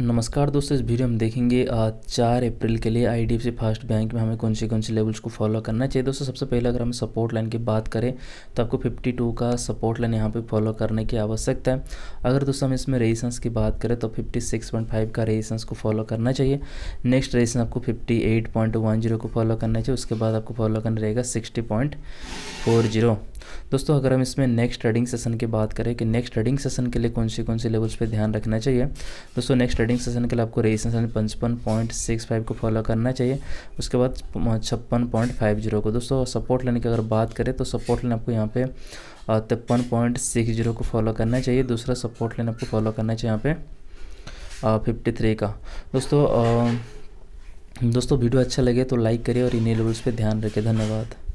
नमस्कार दोस्तों इस वीडियो में देखेंगे चार अप्रैल के लिए आईडीएफसी फर्स्ट बैंक में हमें कौन से कौन से लेवल्स को फॉलो करना चाहिए दोस्तों सबसे पहले अगर हम सपोर्ट लाइन की बात करें तो आपको 52 का सपोर्ट लाइन यहाँ पे फॉलो करने की आवश्यकता है अगर दोस्तों हम इसमें रेजिस्टेंस की बात करें तो फिफ्टी का रेजिस्टेंस को फॉलो करना चाहिए नेक्स्ट रेजिस्टेंस आपको फिफ्टी को फॉलो करना चाहिए उसके बाद आपको फॉलो करना रहेगा सिक्सटी दोस्तों अगर हम इसमें नेक्स्ट ट्रेडिंग सेशन की बात करें कि नेक्स्ट ट्रेडिंग सेशन के लिए कौन सी कौन सी लेवल्स पर ध्यान रखना चाहिए दोस्तों नेक्स्ट ट्रेडिंग सेशन के लिए आपको रेजिस्टेंस पचपन पॉइंट सिक्स फाइव को फॉलो करना चाहिए उसके बाद छप्पन पॉइंट फाइव जीरो को दोस्तों सपोर्ट लेने की अगर बात करें तो सपोर्ट लेने आपको यहाँ पे तिरपन पॉइंट सिक्स जीरो को फॉलो करना चाहिए दूसरा सपोर्ट लेने आपको फॉलो करना चाहिए यहाँ पे फिफ्टी थ्री का दोस्तों दोस्तों वीडियो अच्छा लगे तो लाइक करिए और इन्हीं लेवल्स पर ध्यान रखें धन्यवाद